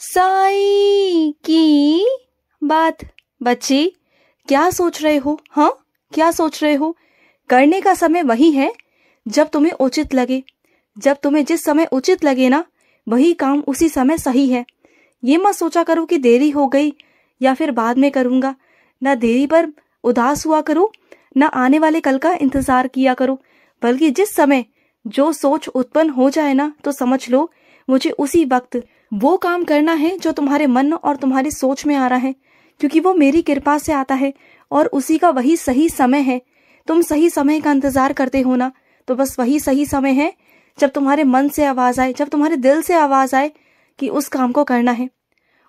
साई की बात बच्चे क्या सोच रहे हो हाँ क्या सोच रहे हो करने का समय वही है जब तुम्हें उचित लगे जब तुम्हें जिस समय उचित लगे ना वही काम उसी समय सही है ये मत सोचा करो कि देरी हो गई या फिर बाद में करूंगा ना देरी पर उदास हुआ करो ना आने वाले कल का इंतजार किया करो बल्कि जिस समय जो सोच उत्पन्न हो जाए ना तो समझ लो मुझे उसी वक्त वो काम करना है जो तुम्हारे मन और तुम्हारी सोच में आ रहा है क्योंकि वो मेरी कृपा से आता है और उसी का वही सही समय है तुम सही समय का इंतजार करते हो ना तो बस वही सही समय है जब तुम्हारे मन से आवाज आए जब तुम्हारे दिल से आवाज आए कि उस काम को करना है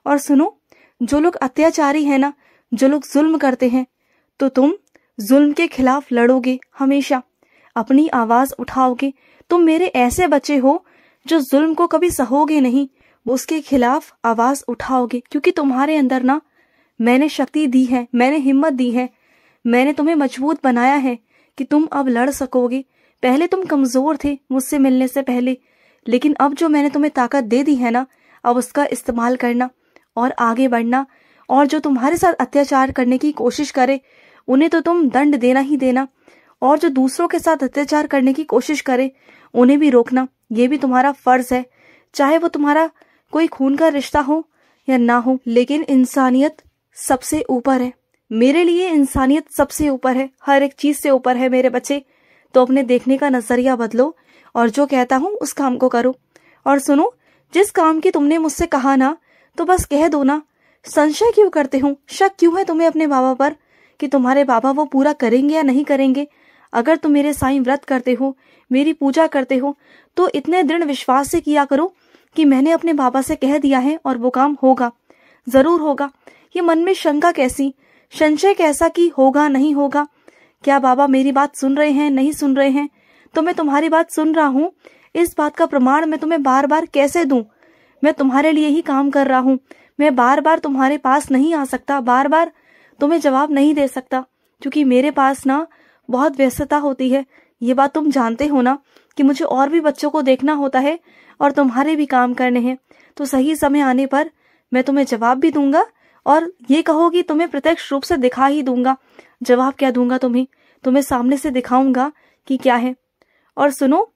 और सुनो जो लोग अत्याचारी है ना जो लोग जुल्म करते हैं तो तुम जुल्म के खिलाफ लड़ोगे हमेशा अपनी आवाज उठाओगे तुम मेरे ऐसे बच्चे हो जो जुल्म को कभी सहोगे नहीं उसके खिलाफ आवाज उठाओगे क्योंकि तुम्हारे अंदर ना मैंने शक्ति दी है मैंने हिम्मत दी है मैंने तुम्हें मजबूत बनाया है कि तुम अब लड़ सकोगे पहले तुम कमजोर थे मुझसे मिलने से पहले लेकिन अब जो मैंने तुम्हें ताकत दे दी है ना अब उसका इस्तेमाल करना और आगे बढ़ना और जो तुम्हारे साथ अत्याचार करने की कोशिश करे उन्हें तो तुम दंड देना ही देना और जो दूसरों के साथ अत्याचार करने की कोशिश करे उन्हें भी रोकना ये भी तुम्हारा फर्ज है चाहे वो तुम्हारा कोई खून का रिश्ता हो या ना हो लेकिन इंसानियत सबसे ऊपर है मेरे लिए इंसानियत सबसे ऊपर है हर एक चीज से ऊपर है मेरे बच्चे तो अपने देखने का नजरिया बदलो और जो कहता हूँ उस काम को करो और सुनो जिस काम की तुमने मुझसे कहा ना तो बस कह दो ना संशय क्यों करते हो शक क्यों है तुम्हें अपने बाबा पर कि तुम्हारे बाबा वो पूरा करेंगे या नहीं करेंगे अगर तुम मेरे साईं व्रत करते हो मेरी पूजा करते हो तो इतने दृढ़ विश्वास से किया करो कि मैंने अपने बाबा से कह दिया है और वो काम होगा जरूर होगा ये मन में शंका कैसी संशय कैसा कि होगा नहीं होगा क्या बाबा मेरी बात सुन रहे हैं नहीं सुन रहे हैं तो मैं तुम्हारी बात सुन रहा हूँ इस बात का प्रमाण मैं तुम्हें बार बार कैसे दू मैं तुम्हारे लिए ही काम कर रहा हूँ मैं बार बार तुम्हारे पास नहीं आ सकता बार बार तुम्हें जवाब नहीं दे सकता क्योंकि मेरे पास ना बहुत व्यस्तता होती है ये बात तुम जानते हो ना कि मुझे और भी बच्चों को देखना होता है और तुम्हारे भी काम करने हैं तो सही समय आने पर मैं तुम्हें जवाब भी दूंगा और ये कहो कि तुम्हें प्रत्यक्ष रूप से दिखा ही दूंगा जवाब क्या दूंगा तुम्हें तुम्हें सामने से दिखाऊंगा कि क्या है और सुनो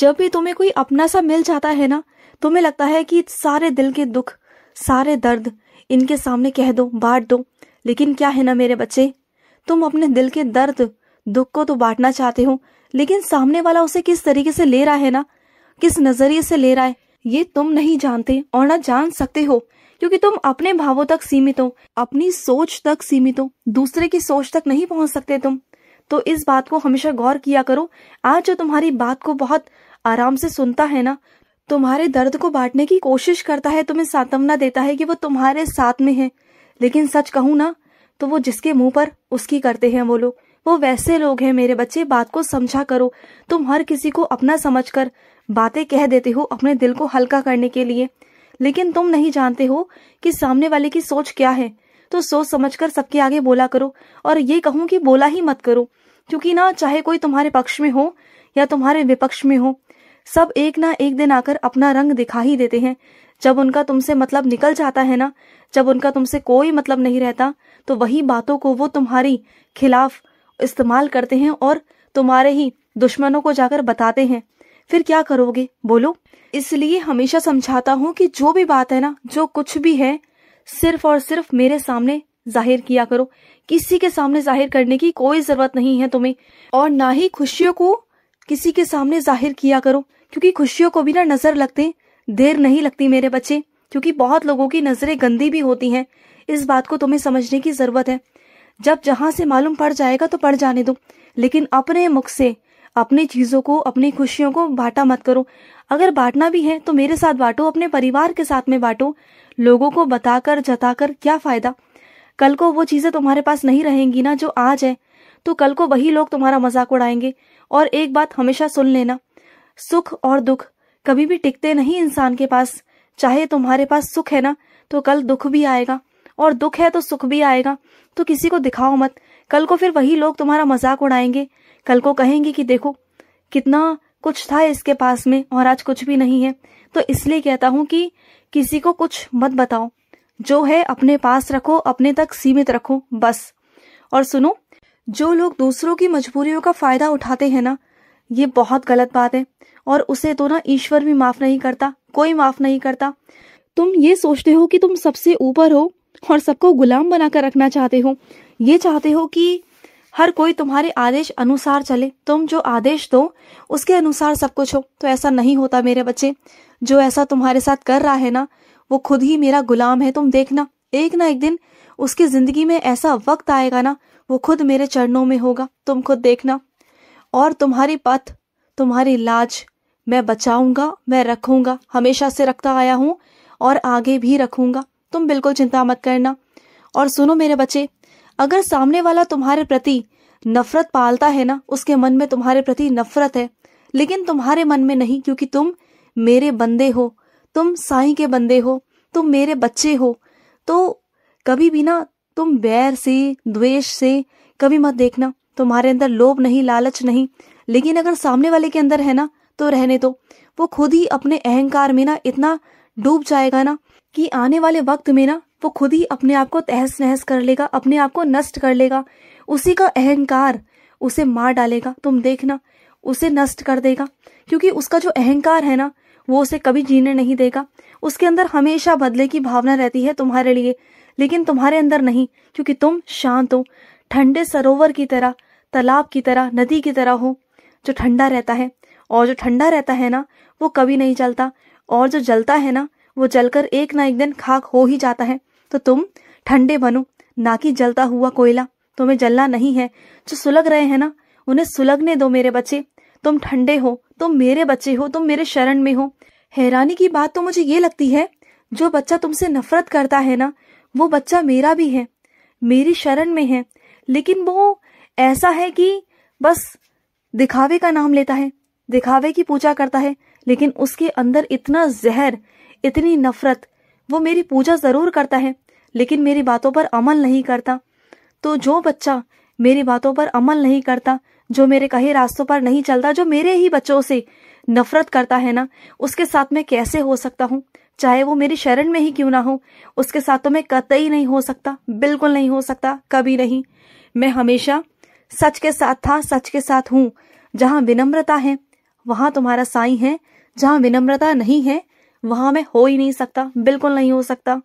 जब भी तुम्हें कोई अपना सा मिल जाता है ना तुम्हें लगता है कि सारे दिल के दुख सारे दर्द इनके सामने कह दो बांट दो लेकिन क्या है ना मेरे बच्चे तुम अपने दिल के दर्द दुख को तो बांटना चाहते हो लेकिन सामने वाला उसे किस तरीके से ले रहा है ना किस नजरिए से ले रहा है ये तुम नहीं जानते और ना जान सकते हो क्योंकि तुम अपने भावों तक सीमित हो अपनी सोच तक सीमित हो दूसरे की सोच तक नहीं पहुंच सकते तुम तो इस बात को हमेशा गौर किया करो आज जो तुम्हारी बात को बहुत आराम से सुनता है ना तुम्हारे दर्द को बांटने की कोशिश करता है तुम्हें सांत्वना देता है कि वो तुम्हारे साथ में है लेकिन सच कहूँ ना तो वो जिसके मुंह पर उसकी करते हैं वो लोग वो वैसे लोग हैं मेरे बच्चे बात को समझा करो तुम हर किसी को अपना समझकर बातें कह देते हो अपने दिल को हल्का करने के लिए लेकिन तुम नहीं जानते हो कि सामने वाले की सोच क्या है तो सोच समझकर सबके आगे बोला करो और ये कहूँ कि बोला ही मत करो क्योंकि ना चाहे कोई तुम्हारे पक्ष में हो या तुम्हारे विपक्ष में हो सब एक ना एक दिन आकर अपना रंग दिखा ही देते हैं जब उनका तुमसे मतलब निकल जाता है ना जब उनका तुमसे कोई मतलब नहीं रहता तो वही बातों को वो तुम्हारी खिलाफ इस्तेमाल करते हैं और तुम्हारे ही दुश्मनों को जाकर बताते हैं फिर क्या करोगे बोलो इसलिए हमेशा समझाता हूँ कि जो भी बात है ना जो कुछ भी है सिर्फ और सिर्फ मेरे सामने जाहिर किया करो किसी के सामने जाहिर करने की कोई जरूरत नहीं है तुम्हें और ना ही खुशियों को किसी के सामने जाहिर किया करो क्योंकि खुशियों को भी ना नजर लगते देर नहीं लगती मेरे बच्चे क्योंकि बहुत लोगों की नजरें गंदी भी होती हैं इस बात को तुम्हें समझने की जरूरत है जब जहां से मालूम पड़ जाएगा तो पड़ जाने दो लेकिन अपने मुख से अपनी चीजों को अपनी खुशियों को बांटा मत करो अगर बांटना भी है तो मेरे साथ बांटो अपने परिवार के साथ में बांटो लोगों को बताकर जताकर क्या फायदा कल को वो चीजें तुम्हारे पास नहीं रहेंगी ना जो आज है तो कल को वही लोग तुम्हारा मजाक उड़ाएंगे और एक बात हमेशा सुन लेना सुख और दुख कभी भी टिकते नहीं इंसान के पास चाहे तुम्हारे पास सुख है ना तो कल दुख भी आएगा और दुख है तो सुख भी आएगा तो किसी को दिखाओ मत कल को फिर वही लोग तुम्हारा मजाक उड़ाएंगे कल को कहेंगे कि देखो कितना कुछ था इसके पास में और आज कुछ भी नहीं है तो इसलिए कहता हूं कि किसी को कुछ मत बताओ जो है अपने पास रखो अपने तक सीमित रखो बस और सुनो जो लोग दूसरों की मजबूरियों का फायदा उठाते हैं ना ये बहुत गलत बात है और उसे तो ना ईश्वर भी माफ नहीं करता कोई माफ नहीं करता तुम ये सोचते हो कि तुम सबसे ऊपर हो और सबको गुलाम बनाकर रखना चाहते हो ये चाहते हो कि हर कोई तुम्हारे आदेश अनुसार चले तुम जो आदेश दो उसके अनुसार सब कुछ हो तो ऐसा नहीं होता मेरे बच्चे जो ऐसा तुम्हारे साथ कर रहा है ना वो खुद ही मेरा गुलाम है तुम देखना एक ना एक दिन उसकी जिंदगी में ऐसा वक्त आएगा ना वो खुद मेरे चरणों में होगा तुम खुद देखना और तुम्हारी पथ तुम्हारी लाज मैं बचाऊंगा मैं रखूंगा हमेशा से रखता आया हूं और आगे भी रखूंगा तुम बिल्कुल चिंता मत करना और सुनो मेरे बच्चे अगर सामने वाला तुम्हारे प्रति नफरत पालता है ना उसके मन में तुम्हारे प्रति नफरत है लेकिन तुम्हारे मन में नहीं क्योंकि तुम मेरे बंदे हो तुम साई के बंदे हो तुम मेरे बच्चे हो तो कभी भी ना तुम बैर से द्वेष से कभी मत देखना तुम्हारे अंदर लोभ नहीं लालच नहीं लेकिन अगर सामने वाले के अंदर है ना तो रहने दो तो, वो खुद ही अपने अहंकार में ना इतना डूब जाएगा ना कि आने वाले वक्त में ना वो खुद ही अपने आप को तहस नहस कर लेगा अपने आप को नष्ट कर लेगा उसी का अहंकार उसे मार डालेगा तुम देखना उसे नष्ट कर देगा क्योंकि उसका जो अहंकार है ना वो उसे कभी जीने नहीं देगा उसके अंदर हमेशा बदले की भावना रहती है तुम्हारे लिए लेकिन तुम्हारे अंदर नहीं क्योंकि तुम शांत हो ठंडे सरोवर की तरह तालाब की तरह नदी की तरह हो जो ठंडा रहता है और जो ठंडा रहता है ना वो कभी नहीं जलता और जो जलता है ना वो जलकर एक ना एक दिन खाक हो ही जाता है तो तुम ठंडे बनो ना कि जलता हुआ कोयला तुम्हें जलना नहीं है जो सुलग रहे हैं ना उन्हें सुलगने दो मेरे बच्चे तुम ठंडे हो तुम मेरे बच्चे हो तुम मेरे शरण में हो हैरानी की बात तो मुझे ये लगती है जो बच्चा तुमसे नफरत करता है ना वो बच्चा मेरा भी है मेरी शरण में है लेकिन वो ऐसा है कि बस दिखावे का नाम लेता है दिखावे की पूजा करता है लेकिन उसके अंदर इतना जहर इतनी नफरत वो मेरी पूजा जरूर करता है लेकिन मेरी बातों पर अमल नहीं करता तो जो बच्चा मेरी बातों पर अमल नहीं करता जो मेरे कहे रास्तों पर नहीं चलता जो मेरे ही बच्चों से नफरत करता है ना उसके साथ में कैसे हो सकता हूँ चाहे वो मेरी शरण में ही क्यों ना हो उसके साथ तो मैं कतई नहीं हो सकता बिल्कुल नहीं हो सकता कभी नहीं मैं हमेशा सच के साथ था सच के साथ हूँ जहाँ विनम्रता है वहाँ तुम्हारा साई है जहाँ विनम्रता नहीं है वहां मैं हो ही नहीं सकता बिल्कुल नहीं हो सकता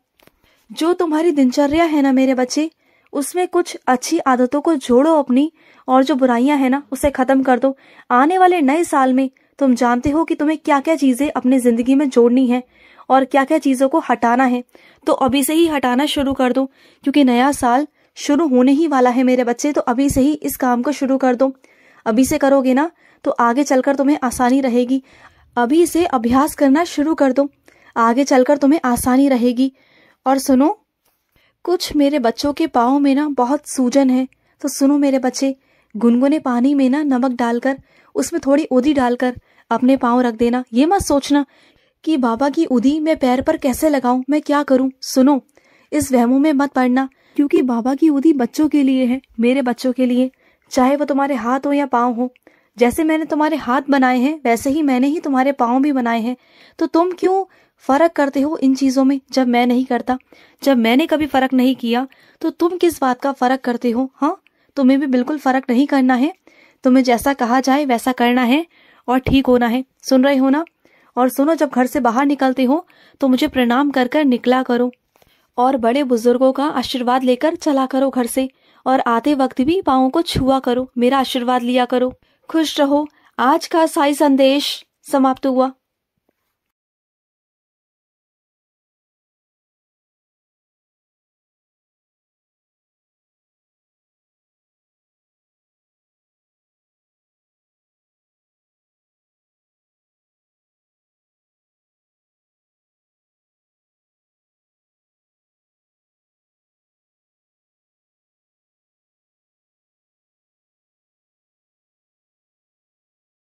जो तुम्हारी दिनचर्या है ना मेरे बच्चे उसमें कुछ अच्छी आदतों को जोड़ो अपनी और जो बुराइयां है ना उसे खत्म कर दो आने वाले नए साल में तुम जानते हो कि तुम्हें क्या क्या चीजें अपनी जिंदगी में जोड़नी है और क्या क्या चीजों को हटाना है तो अभी से ही हटाना शुरू कर दो क्योंकि नया साल शुरू होने ही वाला है मेरे बच्चे तो अभी से ही इस काम को शुरू कर दो अभी से करोगे ना तो आगे चलकर तुम्हें आसानी रहेगी अभी से अभ्यास करना शुरू कर दो आगे चलकर तुम्हें आसानी रहेगी और सुनो कुछ मेरे बच्चों के पाओ में ना बहुत सूजन है तो सुनो मेरे बच्चे गुनगुने पानी में ना नमक डालकर उसमें थोड़ी उदी डालकर अपने पाँव रख देना ये मत सोचना कि बाबा की उदी मैं पैर पर कैसे लगाऊं मैं क्या करूं सुनो इस वहमो में मत पड़ना क्योंकि बाबा की उदी बच्चों के लिए है मेरे बच्चों के लिए चाहे वो तुम्हारे हाथ हो या पाँव हो जैसे मैंने तुम्हारे हाथ बनाए हैं वैसे ही मैंने ही तुम्हारे पाँव भी बनाए हैं तो तुम क्यों फर्क करते हो इन चीजों में जब मैं नहीं करता जब मैंने कभी फर्क नहीं किया तो तुम किस बात का फर्क करते हो हाँ तुम्हें भी बिल्कुल फर्क नहीं करना है तुम्हें जैसा कहा जाए वैसा करना है और ठीक होना है सुन रहे हो ना और सुनो जब घर से बाहर निकलते हो तो मुझे प्रणाम कर कर निकला करो और बड़े बुजुर्गों का आशीर्वाद लेकर चला करो घर से और आते वक्त भी पाओ को छुआ करो मेरा आशीर्वाद लिया करो खुश रहो आज का साई संदेश समाप्त हुआ